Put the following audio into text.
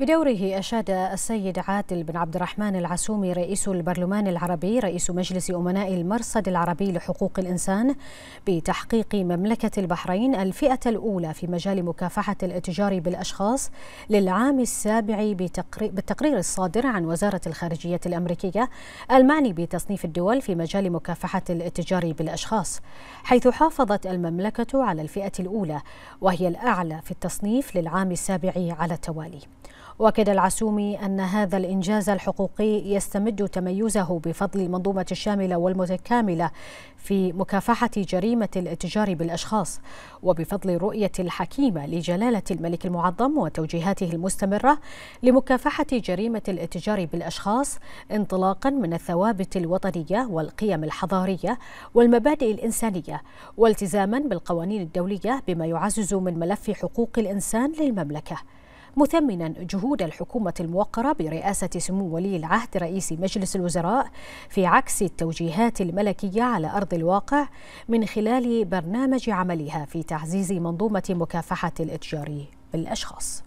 بدوره أشاد السيد عادل بن عبد الرحمن العسومي رئيس البرلمان العربي رئيس مجلس أمناء المرصد العربي لحقوق الإنسان بتحقيق مملكة البحرين الفئة الأولى في مجال مكافحة الاتجار بالأشخاص للعام السابع بالتقرير الصادر عن وزارة الخارجية الأمريكية المعني بتصنيف الدول في مجال مكافحة الاتجار بالأشخاص حيث حافظت المملكة على الفئة الأولى وهي الأعلى في التصنيف للعام السابع على التوالي واكد العسومي أن هذا الإنجاز الحقوقي يستمد تميزه بفضل المنظومة الشاملة والمتكاملة في مكافحة جريمة الاتجار بالأشخاص وبفضل الرؤية الحكيمة لجلالة الملك المعظم وتوجيهاته المستمرة لمكافحة جريمة الاتجار بالأشخاص انطلاقا من الثوابت الوطنية والقيم الحضارية والمبادئ الإنسانية والتزاما بالقوانين الدولية بما يعزز من ملف حقوق الإنسان للمملكة مثمنا جهود الحكومة الموقرة برئاسة سمو ولي العهد رئيس مجلس الوزراء في عكس التوجيهات الملكية على أرض الواقع من خلال برنامج عملها في تعزيز منظومة مكافحة الإتجار بالأشخاص.